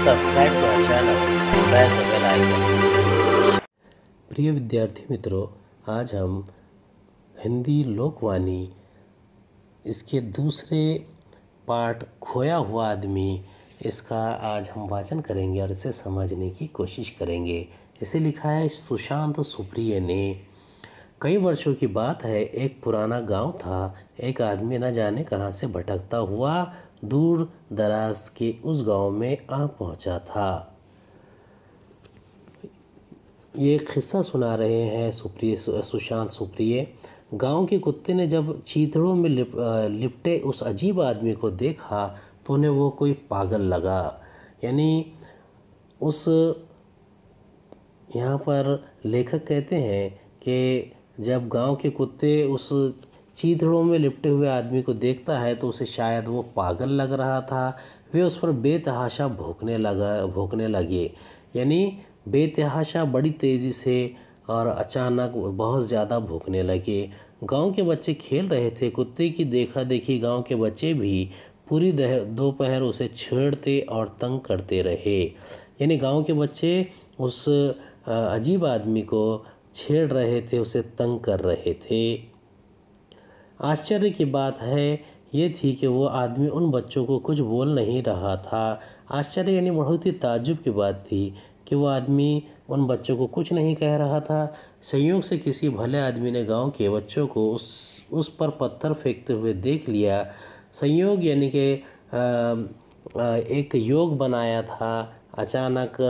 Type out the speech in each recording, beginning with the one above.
bell icon प्रिय विद्यार्थी मित्रों आज हम हिंदी लोकवाणी इसके दूसरे पार्ट खोया हुआ आदमी इसका आज हम वाचन करेंगे और इसे समझने की कोशिश करेंगे इसे लिखा है सुशांत सुप्रिय ने कई वर्षों की बात है एक पुराना गांव था एक आदमी न जाने कहाँ से भटकता हुआ दूर दराज के उस गांव में आ पहुंचा था ये किस्सा सुना रहे हैं सुप्रिय सुशांत सुप्रिय गांव के कुत्ते ने जब चीतड़ों में लिप, लिपटे उस अजीब आदमी को देखा तो उन्हें वो कोई पागल लगा यानी उस यहाँ पर लेखक कहते हैं कि जब गांव के कुत्ते उस चीतड़ों में लिपटे हुए आदमी को देखता है तो उसे शायद वो पागल लग रहा था वे उस पर बेतहाशा भोंकने लगा भोंकने लगे यानी बेतहाशा बड़ी तेज़ी से और अचानक बहुत ज़्यादा भोंकने लगे गांव के बच्चे खेल रहे थे कुत्ते की देखा देखी गांव के बच्चे भी पूरी दोपहर उसे छेड़ते और तंग करते रहे यानी गांव के बच्चे उस अजीब आदमी को छेड़ रहे थे उसे तंग कर रहे थे आश्चर्य की बात है ये थी कि वो आदमी उन बच्चों को कुछ बोल नहीं रहा था आश्चर्य यानी बहुत ही ताजुब की बात थी कि वो आदमी उन बच्चों को कुछ नहीं कह रहा था संयोग से किसी भले आदमी ने गांव के बच्चों को उस उस पर पत्थर फेंकते हुए देख लिया संयोग यानी कि एक योग बनाया था अचानक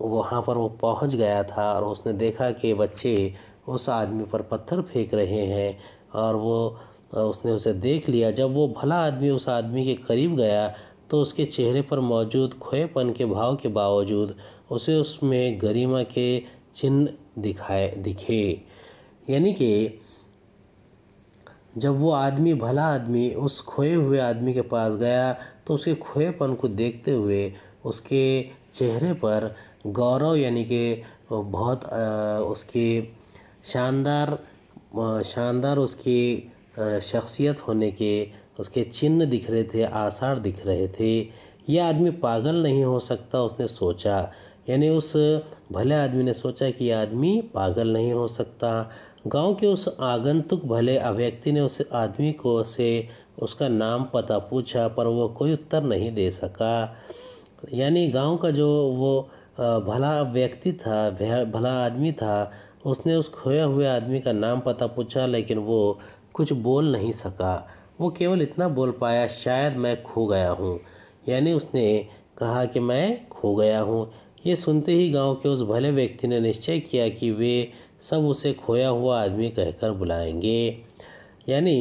वहाँ पर वो पहुँच गया था और उसने देखा कि बच्चे उस आदमी पर पत्थर फेंक रहे हैं और वो उसने उसे देख लिया जब वो भला आदमी उस आदमी के करीब गया तो उसके चेहरे पर मौजूद खोएपन के भाव के बावजूद उसे उसमें गरिमा के चिन्ह दिखाए दिखे यानी कि जब वो आदमी भला आदमी उस खोए हुए आदमी के पास गया तो उसके खोएपन को देखते हुए उसके चेहरे पर गौरव यानी कि बहुत उसकी शानदार शानदार उसकी शख्सियत होने के उसके चिन्ह दिख रहे थे आसार दिख रहे थे यह आदमी पागल नहीं हो सकता उसने सोचा यानी उस भले आदमी ने सोचा कि यह आदमी पागल नहीं हो सकता गांव के उस आगंतुक भले अभ्यक्ति ने उस आदमी को से उसका नाम पता पूछा पर वह कोई उत्तर नहीं दे सका यानी गांव का जो वो भला व्यक्ति था भला आदमी था उसने उस खोए हुए आदमी का नाम पता पूछा लेकिन वो कुछ बोल नहीं सका वो केवल इतना बोल पाया शायद मैं खो गया हूँ यानी उसने कहा कि मैं खो गया हूँ ये सुनते ही गांव के उस भले व्यक्ति ने निश्चय किया कि वे सब उसे खोया हुआ आदमी कहकर बुलाएंगे यानी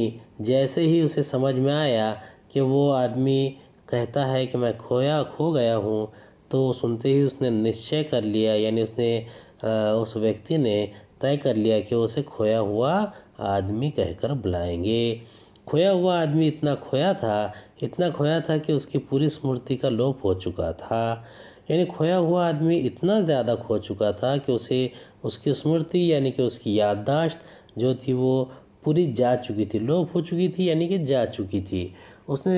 जैसे ही उसे समझ में आया कि वो आदमी कहता है कि मैं खोया खो गया हूँ तो सुनते ही उसने निश्चय कर लिया यानी उसने उस व्यक्ति ने तय कर लिया कि उसे खोया हुआ आदमी कहकर बुलाएंगे खोया हुआ आदमी इतना खोया था इतना खोया था कि उसकी पूरी स्मृति का लोप हो चुका था यानी खोया हुआ आदमी इतना ज़्यादा खो चुका था कि उसे उसकी स्मृति यानी कि उसकी याददाश्त जो थी वो पूरी जा चुकी थी लोप हो चुकी थी यानी कि जा चुकी थी उसने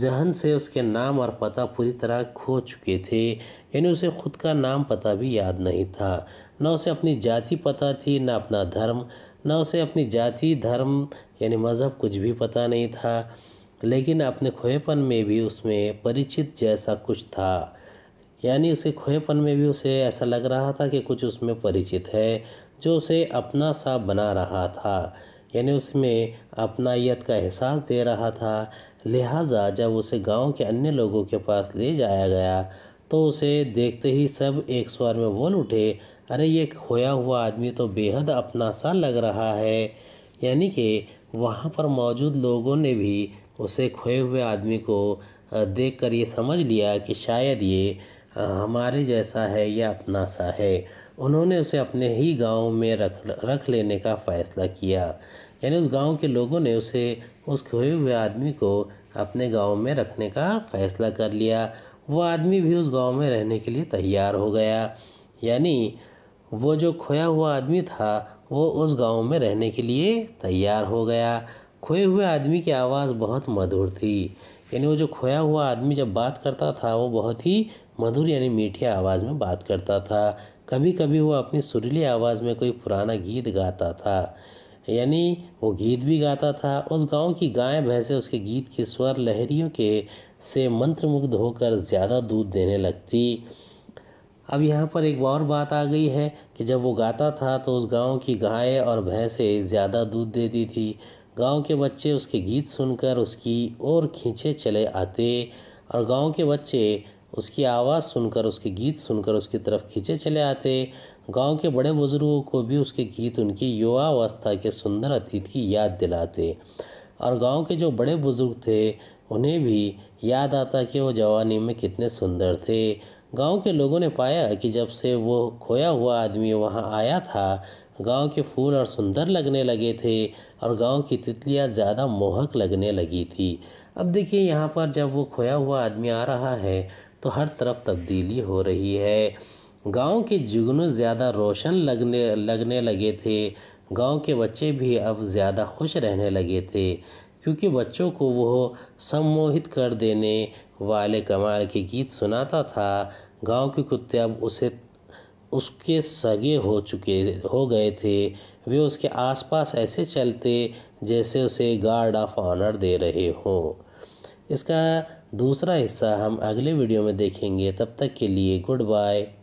जहन से उसके नाम और पता पूरी तरह खो चुके थे यानी उसे खुद का नाम पता भी याद नहीं था ना उसे अपनी जाति पता थी ना अपना धर्म ना उसे अपनी जाति धर्म यानी मज़हब कुछ भी पता नहीं था लेकिन अपने खोएपन में भी उसमें परिचित जैसा कुछ था यानी उसे खोएपन में भी उसे ऐसा लग रहा था कि कुछ उसमें परिचित है जो उसे अपना सा बना रहा था यानी उसमें अपनाइत का एहसास दे रहा था लिहाजा जब उसे गांव के अन्य लोगों के पास ले जाया गया तो उसे देखते ही सब एक स्वर में बोल उठे अरे ये खोया हुआ आदमी तो बेहद अपना सा लग रहा है यानी कि वहाँ पर मौजूद लोगों ने भी उसे खोए हुए आदमी को देख कर ये समझ लिया कि शायद ये हमारे जैसा है या अपना सा है उन्होंने उसे अपने ही गांव में रख रख लेने का फ़ैसला किया यानी उस गांव के लोगों ने उसे उस खोए हुए आदमी को अपने गांव में रखने का फैसला कर लिया वो आदमी भी उस गांव में रहने के लिए तैयार हो गया यानी वो जो खोया हुआ आदमी था वो उस गांव में रहने के लिए तैयार हो गया खोए हुए आदमी की आवाज़ बहुत मधुर थी यानी वो जो खोया हुआ आदमी जब बात करता था वो बहुत ही मधुर यानी मीठी आवाज़ में बात करता था कभी कभी वो अपनी सुरीली आवाज़ में कोई पुराना गीत गाता था यानी वो गीत भी गाता था उस गांव की गायें भैंसे उसके गीत के स्वर लहरियों के से मंत्रमुग्ध होकर ज़्यादा दूध देने लगती अब यहाँ पर एक और बात आ गई है कि जब वो गाता था तो उस गांव की गायें और भैंसे ज़्यादा दूध देती थी गांव के बच्चे उसके गीत सुनकर उसकी ओर खींचे चले आते और गांव के बच्चे उसकी आवाज़ सुनकर उसके गीत सुनकर उसकी तरफ खींचे चले आते गांव के बड़े बुज़ुर्गों को भी उसके गीत उनकी युवावस्था के सुंदर अतीत की याद दिलाते और गांव के जो बड़े बुज़ुर्ग थे उन्हें भी याद आता कि वो जवानी में कितने सुंदर थे गांव के लोगों ने पाया कि जब से वो खोया हुआ आदमी वहाँ आया था गांव के फूल और सुंदर लगने लगे थे और गांव की तितलियाँ ज़्यादा मोहक लगने लगी थी अब देखिए यहाँ पर जब वो खोया हुआ आदमी आ रहा है तो हर तरफ तब्दीली हो रही है गांव के जुगनू ज़्यादा रोशन लगने लगने लगे थे गांव के बच्चे भी अब ज़्यादा खुश रहने लगे थे क्योंकि बच्चों को वह सम्मोहित कर देने वाले कमाल के गीत सुनाता था गांव के कुत्ते अब उसे उसके सगे हो चुके हो गए थे वे उसके आसपास ऐसे चलते जैसे उसे गार्ड ऑफ ऑनर दे रहे हों इसका दूसरा हिस्सा हम अगले वीडियो में देखेंगे तब तक के लिए गुड बाय